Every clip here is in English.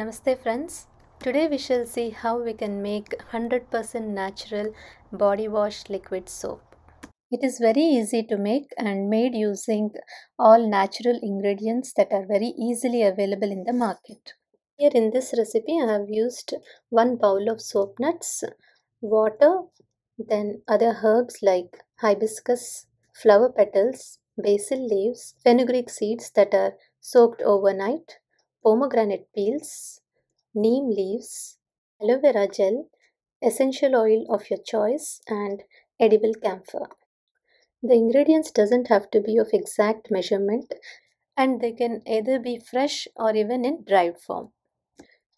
Namaste friends. Today we shall see how we can make 100% natural body wash liquid soap. It is very easy to make and made using all natural ingredients that are very easily available in the market. Here in this recipe I have used 1 bowl of soap nuts, water, then other herbs like hibiscus, flower petals, basil leaves, fenugreek seeds that are soaked overnight, pomegranate peels, neem leaves, aloe vera gel, essential oil of your choice and edible camphor. The ingredients doesn't have to be of exact measurement and they can either be fresh or even in dried form.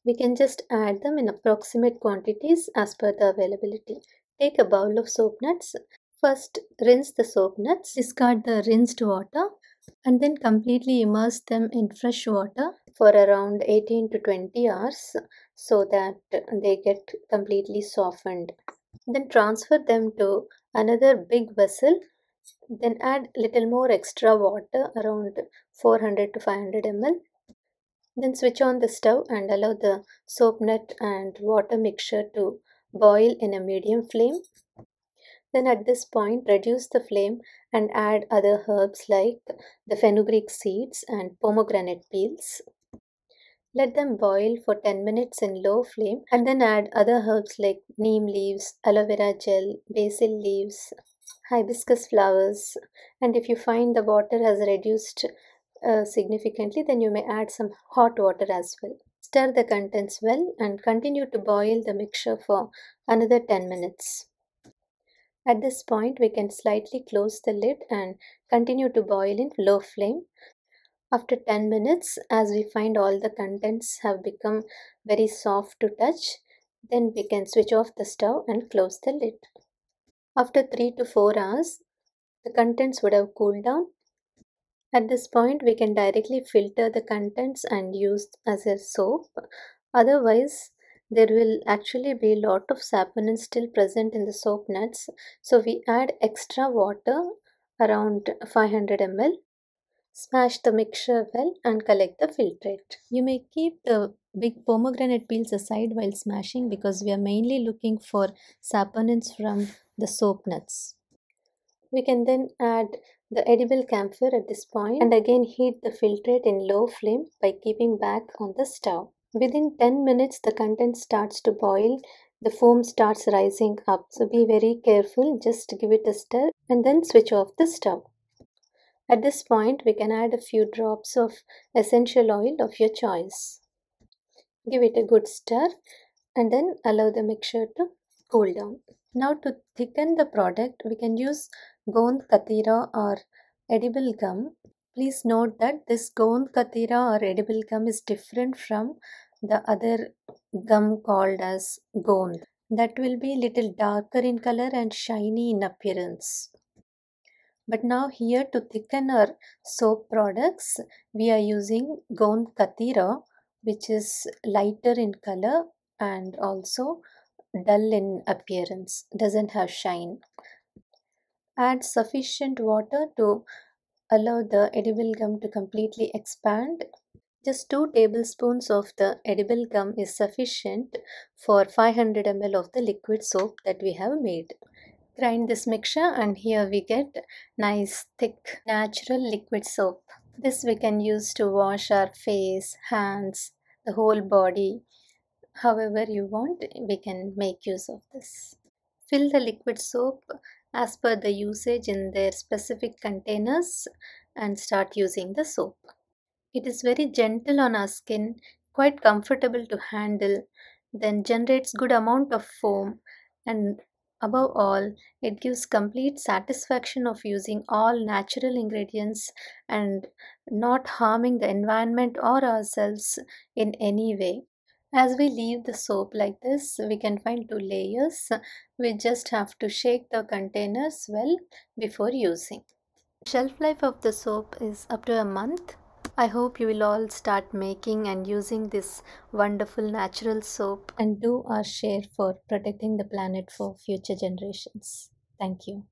We can just add them in approximate quantities as per the availability. Take a bowl of soap nuts. First, rinse the soap nuts, discard the rinsed water, and then completely immerse them in fresh water for around 18 to 20 hours so that they get completely softened. Then transfer them to another big vessel. Then add little more extra water around 400 to 500 ml. Then switch on the stove and allow the soap nut and water mixture to boil in a medium flame. Then at this point, reduce the flame and add other herbs like the fenugreek seeds and pomegranate peels. Let them boil for 10 minutes in low flame and then add other herbs like neem leaves, aloe vera gel, basil leaves, hibiscus flowers and if you find the water has reduced uh, significantly then you may add some hot water as well. Stir the contents well and continue to boil the mixture for another 10 minutes. At this point we can slightly close the lid and continue to boil in low flame after 10 minutes, as we find all the contents have become very soft to touch, then we can switch off the stove and close the lid. After 3 to 4 hours, the contents would have cooled down. At this point, we can directly filter the contents and use as a soap. Otherwise, there will actually be a lot of saponin still present in the soap nuts. So we add extra water around 500 ml Smash the mixture well and collect the filtrate. You may keep the big pomegranate peels aside while smashing because we are mainly looking for saponins from the soap nuts. We can then add the edible camphor at this point and again heat the filtrate in low flame by keeping back on the stove. Within 10 minutes the content starts to boil, the foam starts rising up so be very careful just give it a stir and then switch off the stove. At this point, we can add a few drops of essential oil of your choice. Give it a good stir and then allow the mixture to cool down. Now to thicken the product, we can use gond katira or edible gum. Please note that this gond katira or edible gum is different from the other gum called as gond. That will be little darker in color and shiny in appearance. But now here to thicken our soap products, we are using Gond Katira, which is lighter in color and also dull in appearance, doesn't have shine. Add sufficient water to allow the edible gum to completely expand. Just 2 tablespoons of the edible gum is sufficient for 500 ml of the liquid soap that we have made grind this mixture and here we get nice thick natural liquid soap this we can use to wash our face hands the whole body however you want we can make use of this fill the liquid soap as per the usage in their specific containers and start using the soap it is very gentle on our skin quite comfortable to handle then generates good amount of foam and Above all, it gives complete satisfaction of using all natural ingredients and not harming the environment or ourselves in any way. As we leave the soap like this, we can find two layers. We just have to shake the containers well before using. Shelf life of the soap is up to a month. I hope you will all start making and using this wonderful natural soap and do our share for protecting the planet for future generations. Thank you.